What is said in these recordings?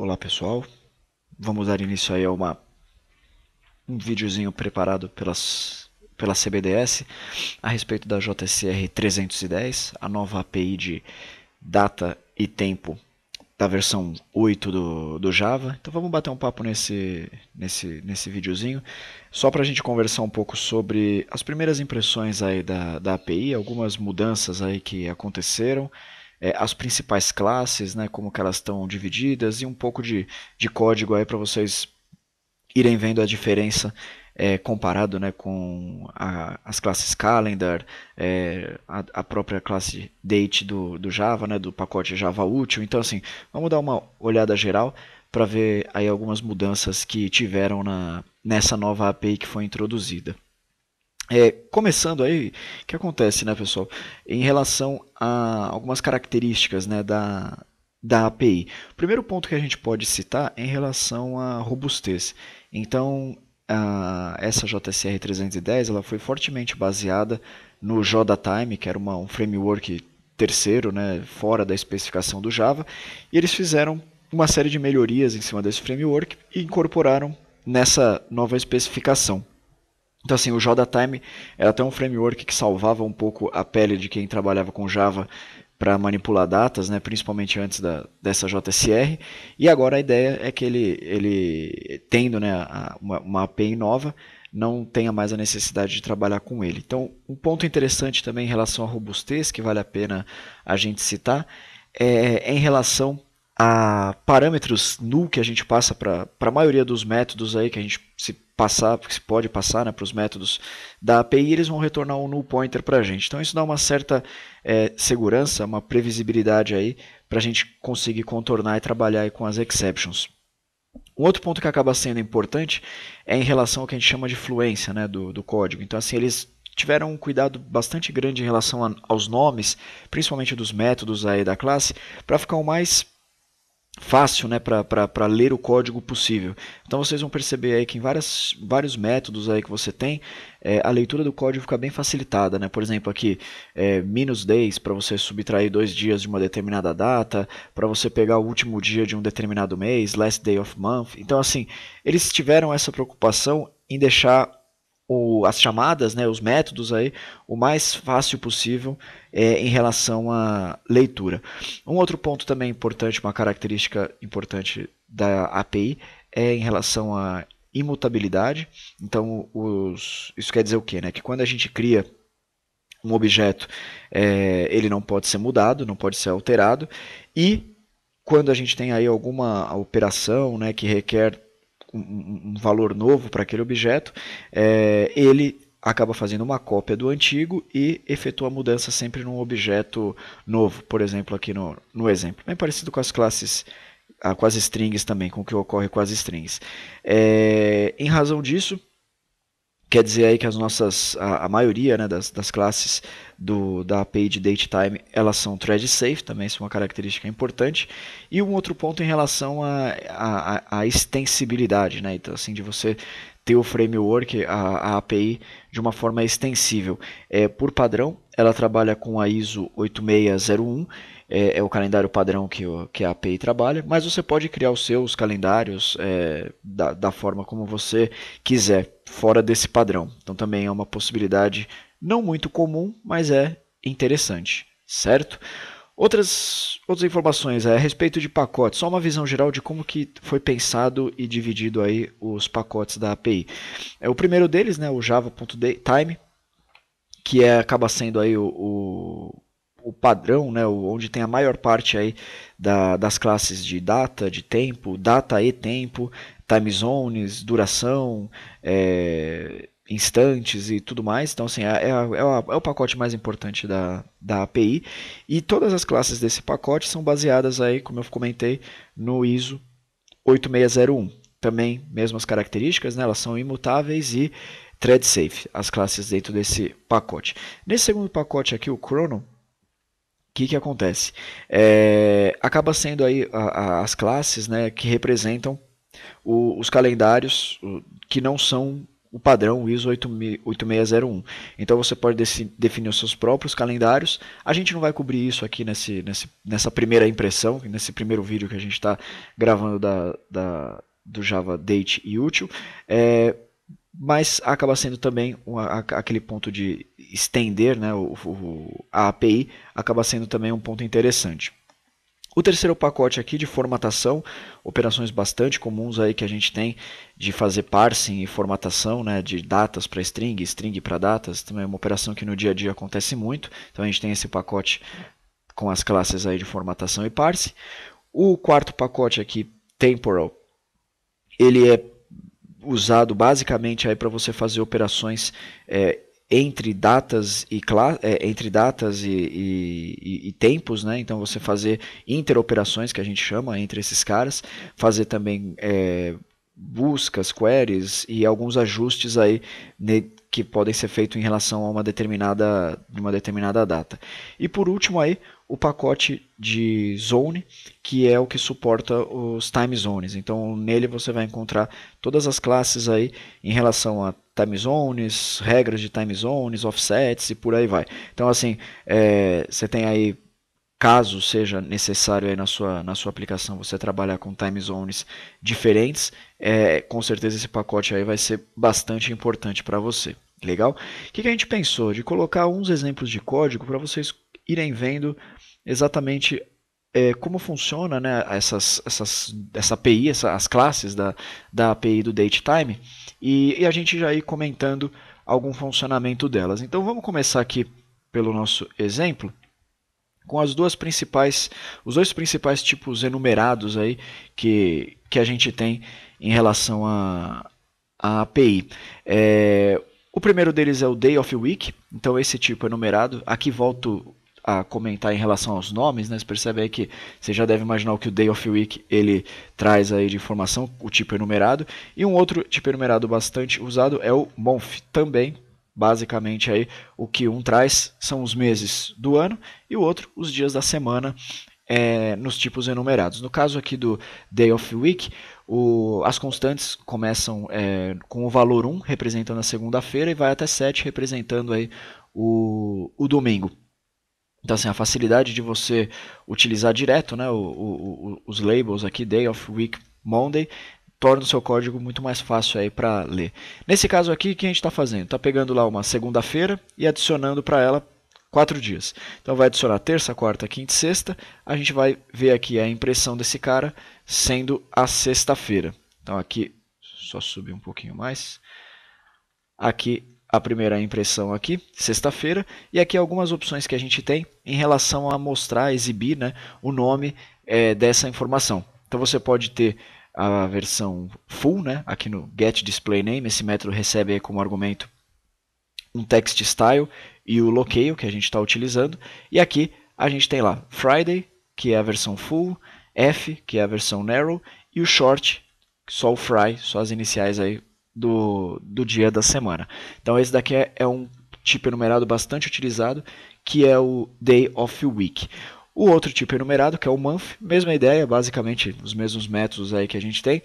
Olá pessoal, vamos dar início aí a uma, um videozinho preparado pelas, pela CBDS a respeito da JCR 310, a nova API de data e tempo da versão 8 do, do Java. Então vamos bater um papo nesse, nesse, nesse videozinho, só para a gente conversar um pouco sobre as primeiras impressões aí da, da API, algumas mudanças aí que aconteceram é, as principais classes, né, como que elas estão divididas e um pouco de, de código aí para vocês irem vendo a diferença é, comparado né, com a, as classes Calendar, é, a, a, própria classe Date do, do Java, né, do pacote Java útil. Então, assim, vamos dar uma olhada geral para ver aí algumas mudanças que tiveram na, nessa nova API que foi introduzida. É, começando aí, o que acontece, né, pessoal? Em relação a algumas características né, da, da API. O primeiro ponto que a gente pode citar é em relação à robustez. Então, a, essa JSR 310 ela foi fortemente baseada no JDatime, que era uma, um framework terceiro, né, fora da especificação do Java, e eles fizeram uma série de melhorias em cima desse framework e incorporaram nessa nova especificação. Então, assim, o Joda Time era até um framework que salvava um pouco a pele de quem trabalhava com Java para manipular datas, né, principalmente antes da, dessa JSR. E agora a ideia é que ele, ele tendo né, uma, uma API nova, não tenha mais a necessidade de trabalhar com ele. Então, um ponto interessante também em relação à robustez, que vale a pena a gente citar, é, é em relação a parâmetros null que a gente passa para a maioria dos métodos aí que a gente se passar, que se pode passar né, para os métodos da API, eles vão retornar um null pointer para a gente. Então isso dá uma certa é, segurança, uma previsibilidade aí para a gente conseguir contornar e trabalhar aí com as exceptions. Um outro ponto que acaba sendo importante é em relação ao que a gente chama de fluência né, do, do código. Então assim, eles tiveram um cuidado bastante grande em relação a, aos nomes, principalmente dos métodos aí da classe, para ficar o mais fácil né, para ler o código possível. Então vocês vão perceber aí que em várias, vários métodos aí que você tem, é, a leitura do código fica bem facilitada. Né? Por exemplo, aqui, é, minus days para você subtrair dois dias de uma determinada data, para você pegar o último dia de um determinado mês, last day of month. Então, assim, eles tiveram essa preocupação em deixar o, as chamadas, né, os métodos aí, o mais fácil possível é, em relação à leitura. Um outro ponto também importante, uma característica importante da API é em relação à imutabilidade. Então, os, isso quer dizer o quê? Né? Que quando a gente cria um objeto, é, ele não pode ser mudado, não pode ser alterado, e quando a gente tem aí alguma operação né, que requer um, valor novo para aquele objeto, é, ele acaba fazendo uma cópia do antigo e efetua a mudança sempre num objeto novo. Por exemplo, aqui no, no exemplo, bem parecido com as classes ah, com as strings também, com o que ocorre com as strings. É, em razão disso, Quer dizer aí que as nossas, a, a maioria né, das, das classes do, da API de DateTime, elas são thread safe, também isso é uma característica importante. E um outro ponto em relação à extensibilidade, né? Então, assim, de você ter o framework, a, a, API, de uma forma extensível. É, por padrão, ela trabalha com a ISO 8601, é, é, o calendário padrão que, o, que a API trabalha, mas você pode criar os seus calendários é, da, da forma como você quiser, fora desse padrão. Então também é uma possibilidade não muito comum, mas é interessante, certo? Outras, outras informações é, a respeito de pacotes, só uma visão geral de como que foi pensado e dividido aí os pacotes da API. É, o primeiro deles, né, o java.time, que é, acaba sendo aí o, o o padrão, né, onde tem a maior parte aí da, das classes de data, de tempo, data e tempo, time zones, duração, é, instantes e tudo mais. Então, assim, é, é, é, é, o pacote mais importante da, da API. E todas as classes desse pacote são baseadas aí, como eu comentei, no ISO 8601. Também mesmas características, né? elas são imutáveis e thread safe, as classes dentro desse pacote. Nesse segundo pacote aqui, o Chrono, que, que acontece? É, acaba sendo aí a, a, as classes né, que representam o, os calendários que não são o padrão ISO 8601. Então você pode definir os seus próprios calendários. A gente não vai cobrir isso aqui nesse, nesse nessa primeira impressão, nesse primeiro vídeo que a gente está gravando da, da, do Java Date e Útil. É, mas acaba sendo também uma, aquele ponto de estender né, o, o, a API, acaba sendo também um ponto interessante. O terceiro pacote aqui de formatação, operações bastante comuns aí que a gente tem de fazer parsing e formatação né, de datas para string, string para datas, também é uma operação que no dia a dia acontece muito, então a gente tem esse pacote com as classes aí de formatação e parse. O quarto pacote aqui, temporal, ele é usado basicamente aí para você fazer operações é, entre datas e é, entre datas e, e, e, tempos, né? Então você fazer interoperações que a gente chama entre esses caras, fazer também é, buscas, queries e alguns ajustes aí que podem ser feitos em relação a uma determinada, uma determinada data. E por último aí, o pacote de Zone, que é o que suporta os time zones. Então, nele você vai encontrar todas as classes aí em relação a time zones, regras de time zones, offsets e por aí vai. Então, assim, é, você tem aí caso seja necessário aí na sua, na sua aplicação você trabalhar com time zones diferentes, é, com certeza esse pacote aí vai ser bastante importante para você. Legal? O que, que a gente pensou? De colocar uns exemplos de código para vocês irem vendo exatamente é, como funciona né, essas, essas, essa API, essa, as classes da, da API do DateTime, e, e a gente já ir comentando algum funcionamento delas. Então vamos começar aqui pelo nosso exemplo com as duas principais, os dois principais tipos enumerados aí que, que a gente tem em relação à a, a, API. É, o primeiro deles é o Day of Week, então esse tipo enumerado. Aqui volto a comentar em relação aos nomes, né? Você percebe aí que você já deve imaginar o que o Day of Week ele traz aí de informação, o tipo enumerado. E um outro tipo enumerado bastante usado é o month, também basicamente aí o que um traz são os meses do ano e o outro os dias da semana é, nos tipos enumerados. No caso aqui do Day of Week, o, as constantes começam é, com o valor 1 representando a segunda-feira e vai até 7 representando aí o, o domingo. Então, assim, a facilidade de você utilizar direto né, o, o, os labels aqui, Day of Week, Monday, torna o seu código muito mais fácil aí para ler. Nesse caso aqui, o que a gente está fazendo? Está pegando lá uma segunda-feira e adicionando para ela quatro dias. Então vai adicionar terça, quarta, quinta e sexta. A gente vai ver aqui a impressão desse cara sendo a sexta-feira. Então aqui, só subir um pouquinho mais. Aqui a primeira impressão aqui, sexta-feira, e aqui algumas opções que a gente tem em relação a mostrar, exibir né, o nome é, dessa informação. Então você pode ter a versão full, né, aqui no get display name, esse método recebe como argumento um text style e o locale que a gente está utilizando, e aqui a gente tem lá Friday, que é a versão full, F, que é a versão narrow, e o short, só o fry, só as iniciais aí do, do dia da semana. Então esse daqui é, é um tipo enumerado bastante utilizado, que é o Day of Week. O outro tipo enumerado, que é o month, mesma ideia, basicamente os mesmos métodos aí que a gente tem.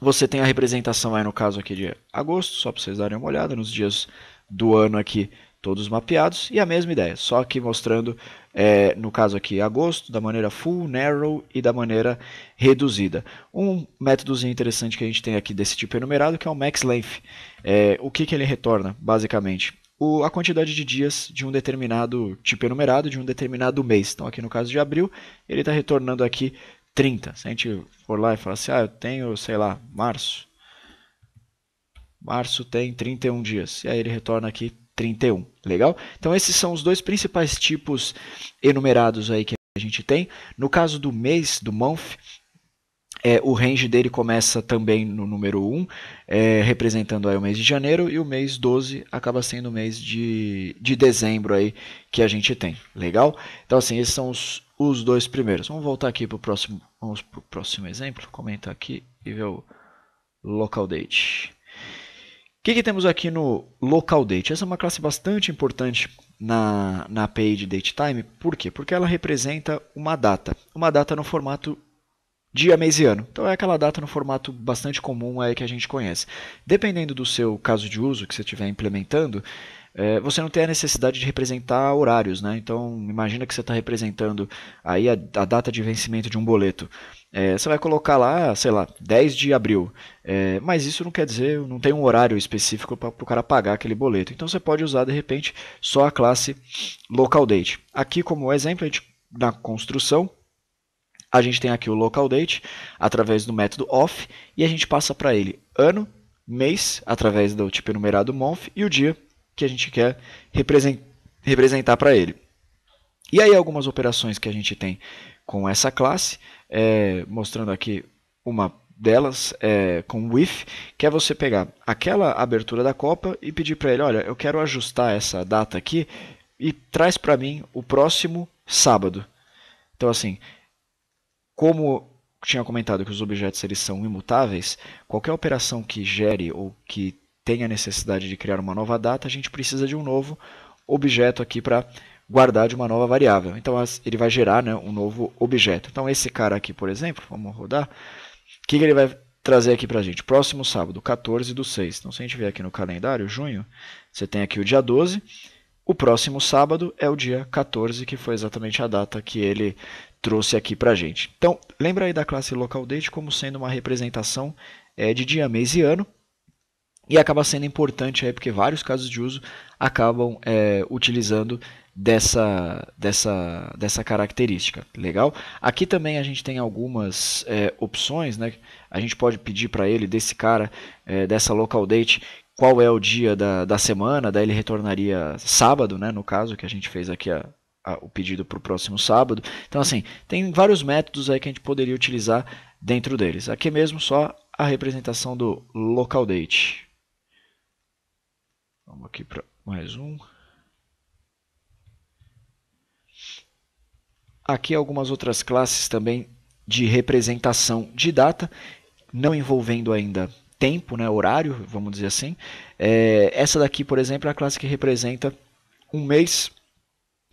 Você tem a representação aí no caso aqui de agosto, só para vocês darem uma olhada nos dias do ano aqui, todos mapeados, e a mesma ideia, só que mostrando é, no caso aqui agosto, da maneira full, narrow e da maneira reduzida. Um métodozinho interessante que a gente tem aqui desse tipo enumerado que é o max length. É, o que, que ele retorna, basicamente? O, a quantidade de dias de um determinado tipo enumerado, de um determinado mês. Então, aqui no caso de abril, ele está retornando aqui 30. Se a gente for lá e falar assim, ah, eu tenho, sei lá, março. Março tem 31 dias. E aí ele retorna aqui 31. Legal? Então esses são os dois principais tipos enumerados aí que a gente tem. No caso do mês, do month, é, o range dele começa também no número 1, é, representando aí o mês de janeiro, e o mês 12 acaba sendo o mês de, de dezembro aí que a gente tem. Legal? Então, assim, esses são os, os dois primeiros. Vamos voltar aqui para o próximo, pro próximo exemplo. Comenta aqui e ver o local date. O que, que temos aqui no local date? Essa é uma classe bastante importante na, na API de DateTime. Por quê? Porque ela representa uma data. Uma data no formato dia, mês e ano. Então é aquela data no formato bastante comum aí que a gente conhece. Dependendo do seu caso de uso que você estiver implementando, é, você não tem a necessidade de representar horários, né? Então imagina que você está representando aí a, a data de vencimento de um boleto. É, você vai colocar lá, sei lá, 10 de abril. É, mas isso não quer dizer, não tem um horário específico para o cara pagar aquele boleto. Então você pode usar, de repente, só a classe local date. Aqui, como exemplo, a gente, na construção, a gente tem aqui o local date através do método off e a gente passa para ele ano, mês, através do tipo enumerado month e o dia que a gente quer representar para ele. E aí algumas operações que a gente tem com essa classe é, mostrando aqui uma delas é, com WIF, que é você pegar aquela abertura da Copa e pedir para ele, olha, eu quero ajustar essa data aqui e traz para mim o próximo sábado. Então assim, como tinha comentado que os objetos eles são imutáveis, qualquer operação que gere ou que tenha necessidade de criar uma nova data, a gente precisa de um novo objeto aqui para guardar de uma nova variável. Então, ele vai gerar né, um novo objeto. Então, esse cara aqui, por exemplo, vamos rodar. O que, que ele vai trazer aqui para a gente? Próximo sábado, 14 do 6. Então, se a gente vier aqui no calendário, junho, você tem aqui o dia 12. O próximo sábado é o dia 14, que foi exatamente a data que ele trouxe aqui para a gente. Então, lembra aí da classe localDate como sendo uma representação é, de dia, mês e ano e acaba sendo importante aí porque vários casos de uso acabam é, utilizando dessa, dessa, dessa característica. Legal? Aqui também a gente tem algumas é, opções, né? A gente pode pedir para ele desse cara é, dessa local date qual é o dia da, da semana, daí ele retornaria sábado, né? No caso que a gente fez aqui a, a, o pedido para o próximo sábado. Então assim tem vários métodos aí que a gente poderia utilizar dentro deles. Aqui mesmo só a representação do local date. Vamos aqui para mais um. Aqui algumas outras classes também de representação de data, não envolvendo ainda tempo, né, horário, vamos dizer assim. É, essa daqui, por exemplo, é a classe que representa um mês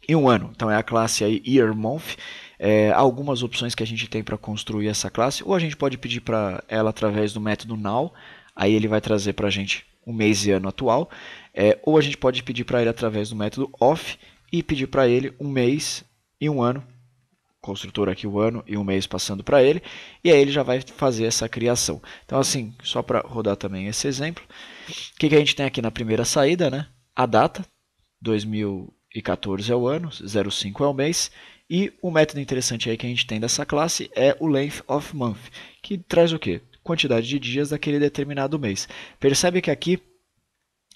e um ano. Então é a classe aí Year Month. É, algumas opções que a gente tem para construir essa classe, ou a gente pode pedir para ela através do método now, aí ele vai trazer para a gente o mês e ano atual, é, ou a gente pode pedir para ele através do método off e pedir para ele um mês e um ano, construtor aqui o ano e um mês passando para ele, e aí ele já vai fazer essa criação. Então assim, só para rodar também esse exemplo, o que, que a gente tem aqui na primeira saída, né? A data, 2014 é o ano, 05 é o mês, e o método interessante aí que a gente tem dessa classe é o length of month, que traz o quê? quantidade de dias daquele determinado mês. Percebe que aqui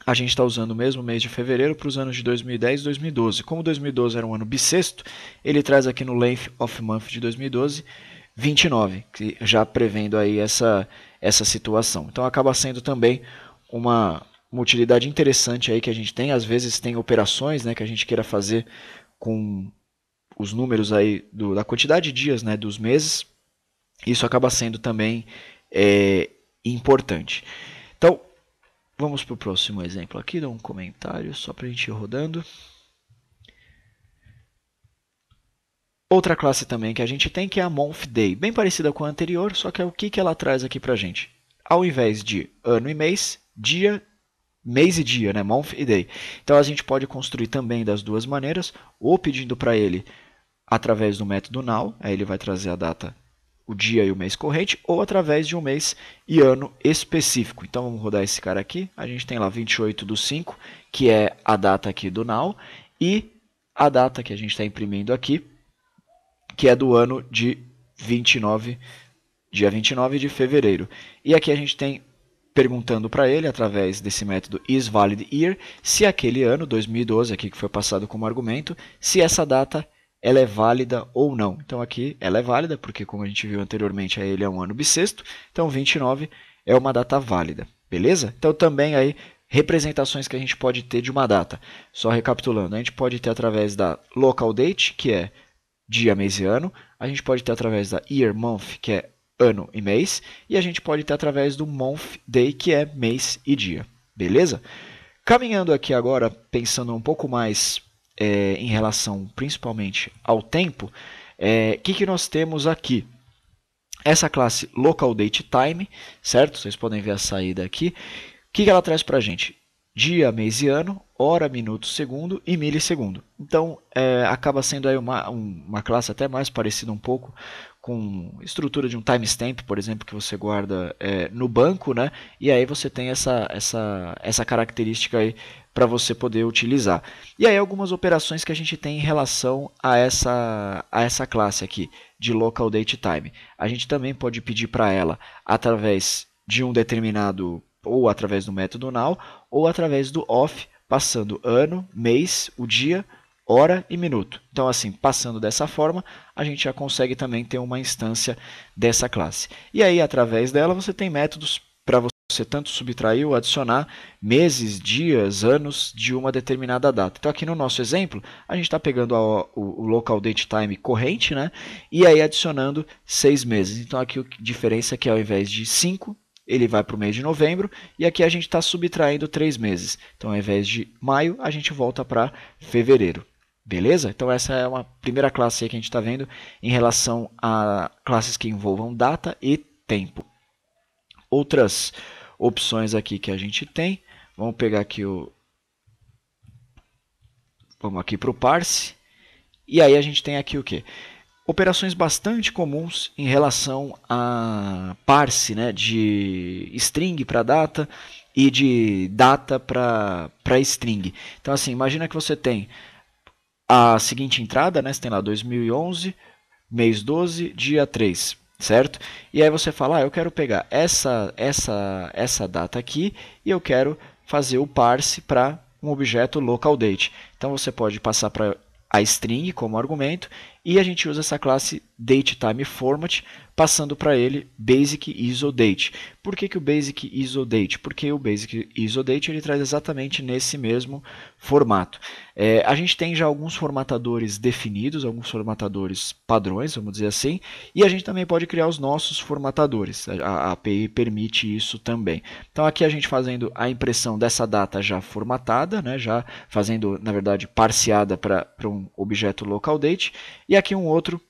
a gente está usando o mesmo mês de fevereiro para os anos de 2010 e 2012. Como 2012 era um ano bissexto, ele traz aqui no Length of Month de 2012 29, que já prevendo aí essa, essa situação. Então acaba sendo também uma, uma utilidade interessante aí que a gente tem. Às vezes tem operações né, que a gente queira fazer com os números aí do, da quantidade de dias né, dos meses. Isso acaba sendo também é, importante. Então, vamos para o próximo exemplo aqui. Dá um comentário só para a gente ir rodando. Outra classe também que a gente tem que é a month-day, bem parecida com a anterior, só que é o que, que ela traz aqui para a gente. Ao invés de ano e mês, dia mês e dia, né? month e day. Então a gente pode construir também das duas maneiras, ou pedindo para ele através do método now, aí ele vai trazer a data o dia e o mês corrente, ou através de um mês e ano específico. Então vamos rodar esse cara aqui. A gente tem lá 28 do 5, que é a data aqui do Now, e a data que a gente está imprimindo aqui, que é do ano de 29, dia 29 de fevereiro. E aqui a gente tem perguntando para ele, através desse método isValidYear, se aquele ano, 2012, aqui que foi passado como argumento, se essa data ela é válida ou não. Então aqui ela é válida, porque como a gente viu anteriormente, ele é um ano bissexto, então 29 é uma data válida, beleza? Então também aí representações que a gente pode ter de uma data. Só recapitulando, a gente pode ter através da local date, que é dia, mês e ano, a gente pode ter através da year, month, que é ano e mês, e a gente pode ter através do month, day, que é mês e dia, beleza? Caminhando aqui agora, pensando um pouco mais é, em relação principalmente ao tempo, o é, que, que nós temos aqui? Essa classe local date time, certo? Vocês podem ver a saída aqui. O que, que ela traz para a gente? Dia, mês e ano, hora, minuto, segundo e milissegundo. Então, é, acaba sendo aí uma, uma classe até mais parecida um pouco com estrutura de um timestamp, por exemplo, que você guarda é, no banco, né? E aí você tem essa, essa, essa característica aí para você poder utilizar. E aí algumas operações que a gente tem em relação a essa, a essa classe aqui de local date time. A gente também pode pedir para ela através de um determinado ou através do método now ou através do off, passando ano, mês, o dia, hora e minuto. Então, assim, passando dessa forma, a gente já consegue também ter uma instância dessa classe. E aí, através dela, você tem métodos você tanto subtraiu, adicionar meses, dias, anos de uma determinada data. Então, aqui no nosso exemplo, a gente está pegando a, o, o, local date time corrente né? e aí adicionando seis meses. Então, aqui a diferença é que ao invés de 5, ele vai para o mês de novembro e aqui a gente está subtraindo três meses. Então, ao invés de maio, a gente volta para fevereiro. Beleza? Então essa é uma primeira classe que a gente está vendo em relação a classes que envolvam data e tempo. Outras opções aqui que a gente tem. Vamos pegar aqui o vamos aqui para o parse e aí a gente tem aqui o que operações bastante comuns em relação a parse, né, de string para data e de data para string. Então assim, imagina que você tem a seguinte entrada, né, você tem lá 2011, mês 12, dia 3 certo? E aí você fala, ah, eu quero pegar essa essa essa data aqui e eu quero fazer o parse para um objeto local date. Então você pode passar para a string como argumento e a gente usa essa classe DateTimeFormat passando para ele Basic ISO Date. Por que, que o Basic ISO Date? Porque o Basic ISO Date ele traz exatamente nesse mesmo formato. É, a gente tem já alguns formatadores definidos, alguns formatadores padrões, vamos dizer assim, e a gente também pode criar os nossos formatadores. A, a API permite isso também. Então aqui a gente fazendo a impressão dessa data já formatada, né, já fazendo, na verdade, parciada para um objeto local date, e aqui um outro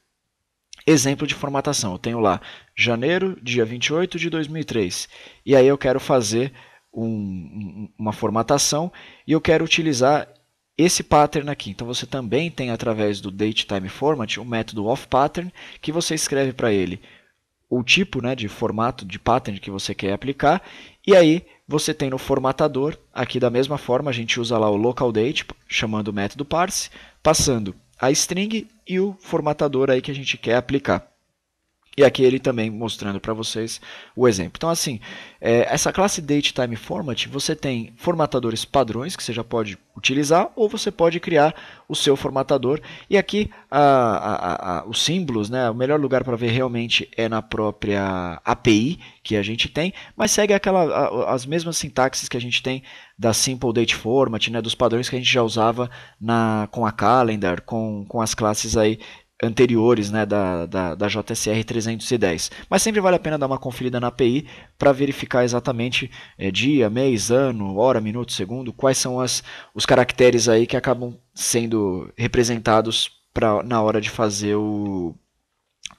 Exemplo de formatação, eu tenho lá janeiro, dia 28 de 2003, e aí eu quero fazer um, uma formatação e eu quero utilizar esse pattern aqui. Então você também tem através do date time format o um método off pattern que você escreve para ele o tipo né, de formato de pattern que você quer aplicar e aí você tem no formatador aqui da mesma forma a gente usa lá o local date chamando o método parse passando a string e o formatador aí que a gente quer aplicar. E aqui ele também mostrando para vocês o exemplo. Então, assim, é, essa classe Date Time Format, você tem formatadores padrões que você já pode utilizar, ou você pode criar o seu formatador. E aqui a, a, a, os símbolos, né, o melhor lugar para ver realmente é na própria API que a gente tem, mas segue aquela, as mesmas sintaxes que a gente tem da Simple Date Format, né, dos padrões que a gente já usava na, com a Calendar, com, com as classes aí anteriores né, da, da, da, JSR 310. Mas sempre vale a pena dar uma conferida na API para verificar exatamente é, dia, mês, ano, hora, minuto, segundo, quais são as, os caracteres aí que acabam sendo representados pra, na hora de fazer o,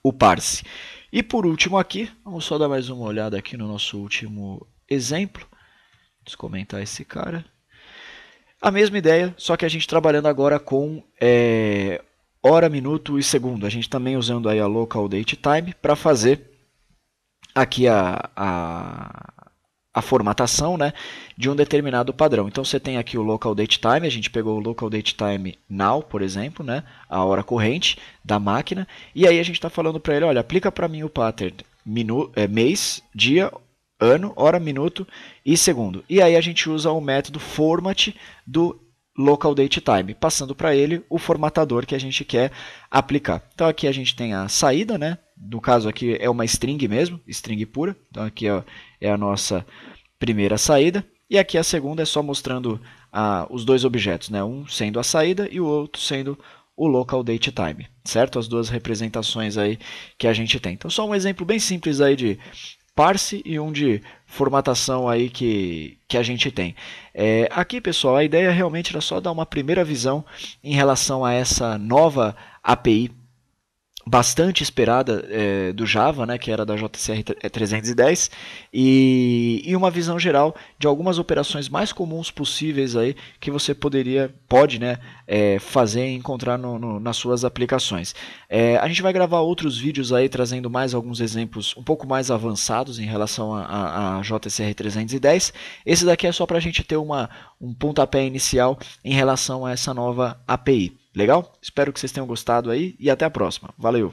o parse. E por último aqui, vamos só dar mais uma olhada aqui no nosso último exemplo. Descomentar esse cara. A mesma ideia, só que a gente trabalhando agora com é, hora, minuto e segundo. A gente também usando aí a local date time para fazer aqui a, a, a, formatação né, de um determinado padrão. Então você tem aqui o local date time, a gente pegou o local date time now, por exemplo, né, a hora corrente da máquina, e aí a gente está falando para ele, olha, aplica para mim o pattern minu, é, mês, dia, ano, hora, minuto e segundo. E aí a gente usa o método format do local date time, passando para ele o formatador que a gente quer aplicar. Então aqui a gente tem a saída, né? No caso aqui é uma string mesmo, string pura. Então aqui é a nossa primeira saída. E aqui a segunda é só mostrando ah, os dois objetos, né? um sendo a saída e o outro sendo o local date time, certo? As duas representações aí que a gente tem. Então, só um exemplo bem simples aí de parse e um de formatação aí que, que a gente tem. É, aqui, pessoal, a ideia realmente era só dar uma primeira visão em relação a essa nova API bastante esperada é, do Java, né, que era da JCR 310, é, e, e, uma visão geral de algumas operações mais comuns possíveis aí que você poderia, pode, né, é, fazer e encontrar no, no, nas suas aplicações. É, a gente vai gravar outros vídeos aí trazendo mais alguns exemplos um pouco mais avançados em relação à JCR 310. Esse daqui é só para a gente ter uma, um pontapé inicial em relação a essa nova API. Legal? Espero que vocês tenham gostado aí e até a próxima. Valeu!